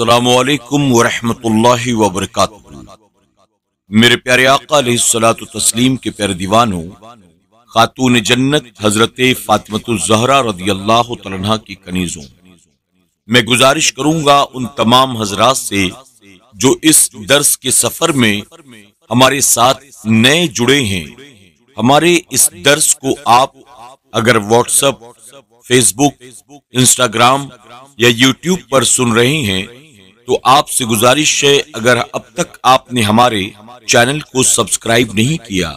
अल्लाम वरहमतुल्लाह वबरक मेरे प्यारे आका सलात तस्लीम के प्यारे दीवानों खातून जन्नत हजरत फातमतुलजहरा रदी अल्लाह तला की कनीजों मैं गुजारिश करूंगा उन तमाम हजरात से जो इस दर्स के सफर में हमारे साथ नए जुड़े हैं हमारे इस दर्स को आप अगर व्हाट्सएप फेसबुक इंस्टाग्राम या यूट्यूब पर सुन रहे हैं तो आपसे गुजारिश है अगर अब तक आपने हमारे चैनल को सब्सक्राइब नहीं किया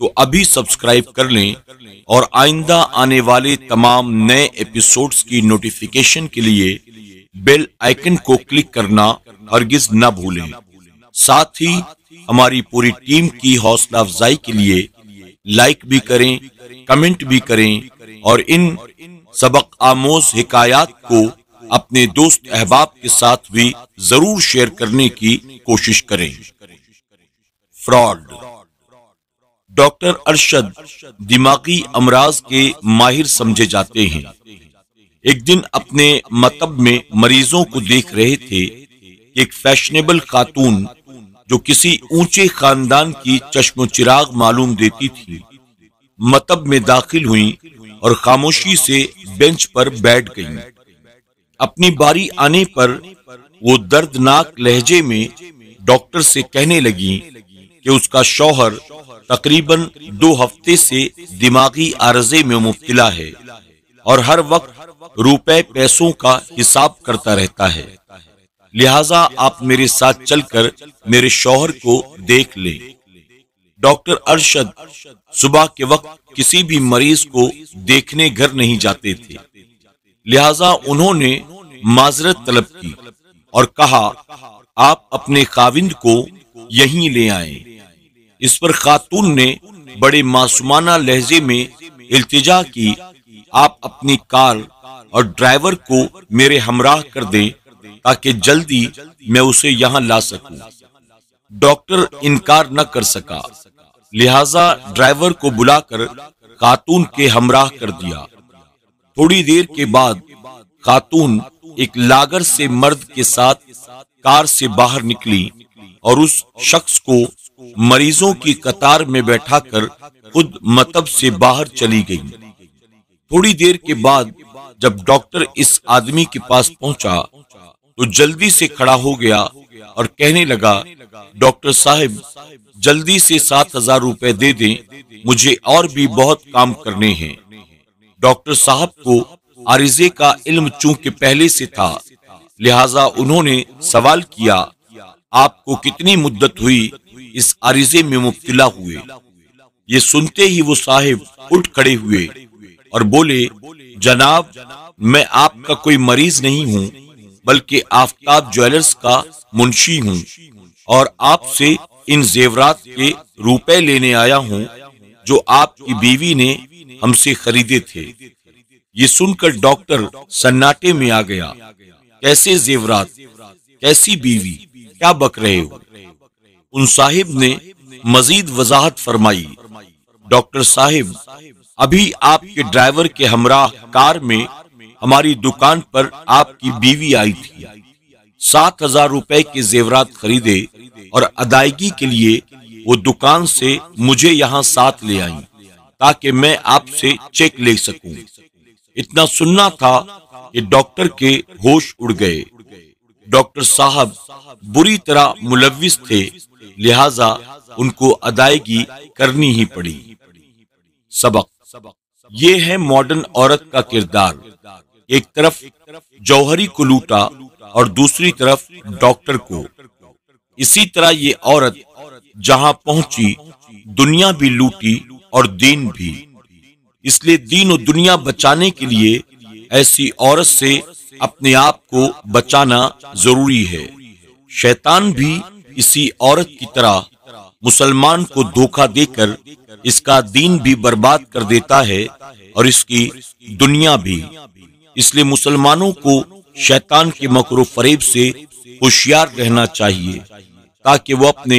तो अभी सब्सक्राइब कर लें और आइंदा आने वाले तमाम नए एपिसोड्स की नोटिफिकेशन के लिए बेल आइकन को क्लिक करना हरगिज न भूलें साथ ही हमारी पूरी टीम की हौसला अफजाई के लिए लाइक भी करें कमेंट भी करें और इन सबक आमोज हिकायात को अपने दोस्त अहबाब के साथ भी जरूर शेयर करने की कोशिश करें फ्रॉड डॉक्टर अरशद दिमागी अमराज के माहिर समझे जाते हैं एक दिन अपने मतब में मरीजों को देख रहे थे एक फैशनेबल खातून जो किसी ऊंचे खानदान की चश्मो चिराग मालूम देती थी मतब में दाखिल हुई और खामोशी से बेंच पर बैठ गईं। अपनी बारी आने पर वो दर्दनाक लहजे में डॉक्टर से कहने लगी कि उसका शौहर तकरीबन दो हफ्ते से दिमागी आरजे में मुब्तला है और हर वक्त रुपए पैसों का हिसाब करता रहता है लिहाजा आप मेरे साथ चलकर मेरे शौहर को देख लें डॉक्टर अरशद सुबह के वक्त किसी भी मरीज को देखने घर नहीं जाते थे लिहाजा उन्होंने माजरत तलब की और कहा आप अपने काविंद को यहीं ले आए इस पर खातून ने बड़े मासूमाना लहजे में इल्तिजा की आप अपनी कार और ड्राइवर को मेरे हमराह कर दें ताकि जल्दी मैं उसे यहाँ ला सकूं। डॉक्टर इनकार न कर सका लिहाजा ड्राइवर को बुलाकर खातून के हमराह कर दिया थोड़ी देर के बाद खातून एक लागर से मर्द के साथ कार से बाहर निकली और उस शख्स को मरीजों की कतार में बैठाकर खुद मतब से बाहर चली गई थोड़ी देर के बाद जब डॉक्टर इस आदमी के पास पहुंचा तो जल्दी से खड़ा हो गया और कहने लगा डॉक्टर साहब जल्दी से सात हजार रूपए दे दें मुझे और भी बहुत काम करने हैं डॉक्टर साहब को आरिजे का इल्म चूंकि पहले से था लिहाजा उन्होंने सवाल किया आपको कितनी मुद्दत हुई इस आरिजे में मुब्तला हुए ये सुनते ही वो साहिब उठ खड़े हुए और बोले जनाब मैं आपका कोई मरीज नहीं हूँ बल्कि आफ्ताब ज्वेलर्स का मुंशी हूँ और आपसे इन जेवरात के रुपए लेने आया हूँ जो आपकी बीवी ने हमसे खरीदे थे ये सुनकर डॉक्टर सन्नाटे में आ गया कैसे जेवरात कैसी बीवी क्या बक रहे हो उन साहिब ने मजीद वजाहत फरमाई डॉक्टर साहिब अभी आपके ड्राइवर के हमरा कार में हमारी दुकान पर आपकी बीवी आई थी सात हजार रूपए के जेवरात खरीदे और अदायगी के लिए वो दुकान से मुझे यहाँ साथ ले आई ताकि मैं आपसे चेक ले सकूं। इतना सुनना था कि डॉक्टर के होश उड़ गए डॉक्टर साहब बुरी तरह मुलविस थे लिहाजा उनको अदायगी करनी ही पड़ी सबक ये है मॉडर्न औरत का किरदार एक तरफ जौहरी को लूटा और दूसरी तरफ डॉक्टर को इसी तरह ये औरत जहां पहुंची दुनिया भी लूटी और दीन भी इसलिए दीन और दुनिया बचाने के लिए ऐसी औरत से अपने आप को बचाना जरूरी है शैतान भी इसी औरत की तरह मुसलमान को धोखा देकर इसका दीन भी बर्बाद कर देता है और इसकी दुनिया भी इसलिए मुसलमानों को शैतान के मकर फरेब से होशियार रहना चाहिए ताकि वो अपने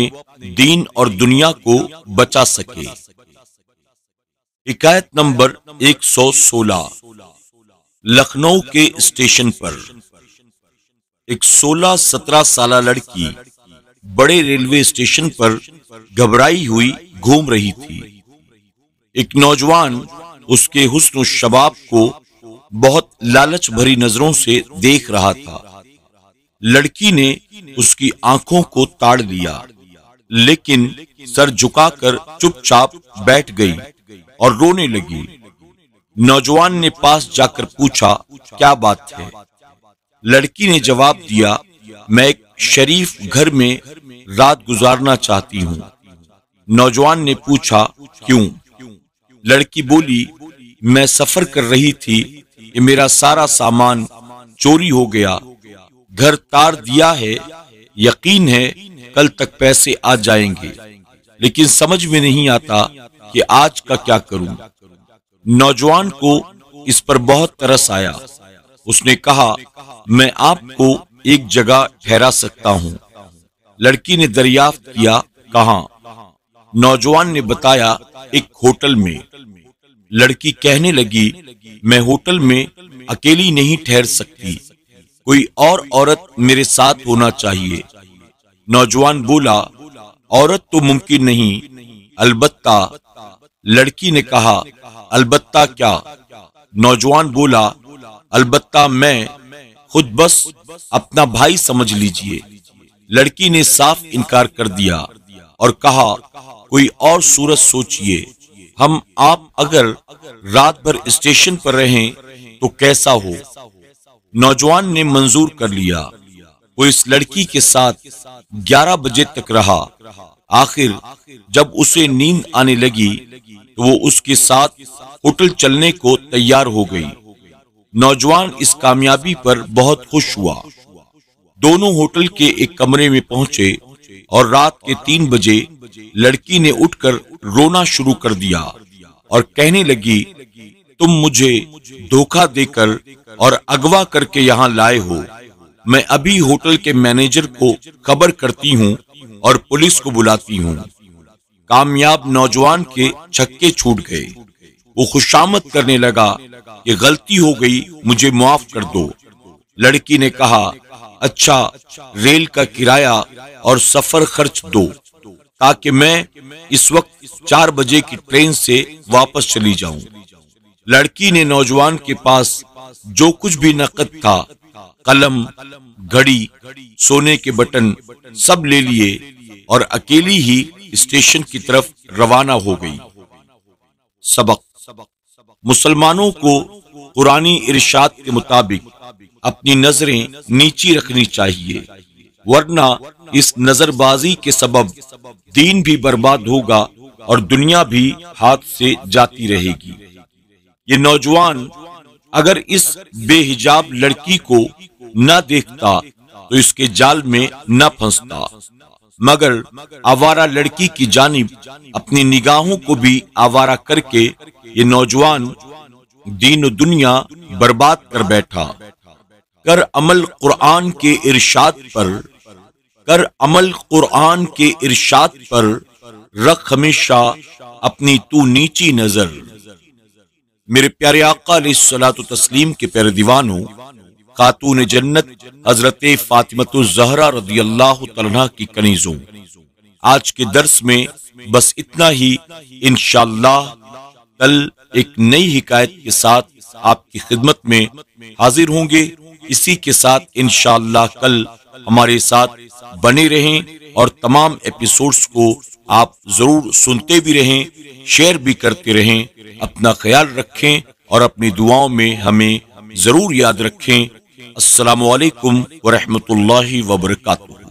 दीन और दुनिया को बचा सके शिकायत नंबर 116 लखनऊ के स्टेशन पर एक 16-17 साल लड़की बड़े रेलवे स्टेशन पर घबराई हुई घूम रही थी एक नौजवान उसके हुस्न शबाब को बहुत लालच भरी नजरों से देख रहा था लड़की ने उसकी आंखों को ताड़ दिया लेकिन सर झुकाकर चुपचाप बैठ गई और रोने लगी नौजवान ने पास जाकर पूछा क्या बात है लड़की ने जवाब दिया मैं एक शरीफ घर में रात गुजारना चाहती हूँ नौजवान ने पूछा क्यों लड़की बोली मैं सफर कर रही थी ये मेरा सारा सामान चोरी हो गया घर तार दिया है यकीन है कल तक पैसे आ जाएंगे लेकिन समझ में नहीं आता कि आज का क्या करूं। नौजवान को इस पर बहुत तरस आया उसने कहा मैं आपको एक जगह ठहरा सकता हूँ लड़की ने दरियाफ्त किया कहा नौजवान ने बताया एक होटल में लड़की कहने लगी मैं होटल में अकेली नहीं ठहर सकती कोई और औरत मेरे साथ होना चाहिए नौजवान बोला औरत तो मुमकिन नहीं अलबत्ता लड़की ने कहा अलबत्ता क्या नौजवान बोला अलबत्ता मैं खुद बस अपना भाई समझ लीजिए लड़की ने साफ इनकार कर दिया और कहा कोई और सूरत सोचिए हम आप अगर रात भर स्टेशन पर रहें तो कैसा हो नौजवान ने मंजूर कर लिया वो इस लड़की के साथ 11 बजे तक रहा आखिर जब उसे नींद आने लगी तो वो उसके साथ होटल चलने को तैयार हो गई नौजवान इस कामयाबी पर बहुत खुश हुआ दोनों होटल के एक कमरे में पहुंचे और रात के तीन बजे लड़की ने उठकर रोना शुरू कर दिया और कहने लगी तुम मुझे धोखा देकर और अगवा करके यहाँ लाए हो मैं अभी होटल के मैनेजर को खबर करती हूँ और पुलिस को बुलाती हूँ कामयाब नौजवान के छक्के छूट गए वो खुशामद करने लगा कि गलती हो गई मुझे माफ कर दो लड़की ने कहा अच्छा रेल का किराया और सफर खर्च दो ताकि मैं इस वक्त चार बजे की ट्रेन से वापस चली जाऊं। लड़की ने नौजवान के पास जो कुछ भी नकद था कलम घड़ी सोने के बटन सब ले लिए और अकेली ही स्टेशन की तरफ रवाना हो गई सबक मुसलमानों को पुरानी इरशाद के मुताबिक अपनी नजरें नीची रखनी चाहिए वरना इस नजरबाजी के सबब दीन भी बर्बाद होगा और दुनिया भी हाथ से जाती रहेगी ये नौजवान अगर इस बेहिजाब लड़की को न देखता तो इसके जाल में न फंसता मगर आवारा लड़की की जानिब अपनी निगाहों को भी आवारा करके ये नौजवान दीन दुनिया बर्बाद कर बैठा कर अमल कुरान के इरशाद पर कर अमल कुरान के इरशाद पर रख हमेशा अपनी तू नीची नजर मेरे प्यारे आका सलात तस्लीम के प्यारे दीवानों खातून जन्नत हजरत जहरा रदी अल्लाह की कनीजों आज के दर्स में बस इतना ही इन कल एक नई हिकायत के साथ आपकी खिदमत में हाजिर होंगे इसी के साथ इन कल हमारे साथ बने रहें और तमाम एपिसोड्स को आप जरूर सुनते भी रहें शेयर भी करते रहें अपना ख्याल रखें और अपनी दुआओं में हमें जरूर याद रखें असलकम वरहमत ला वबरकू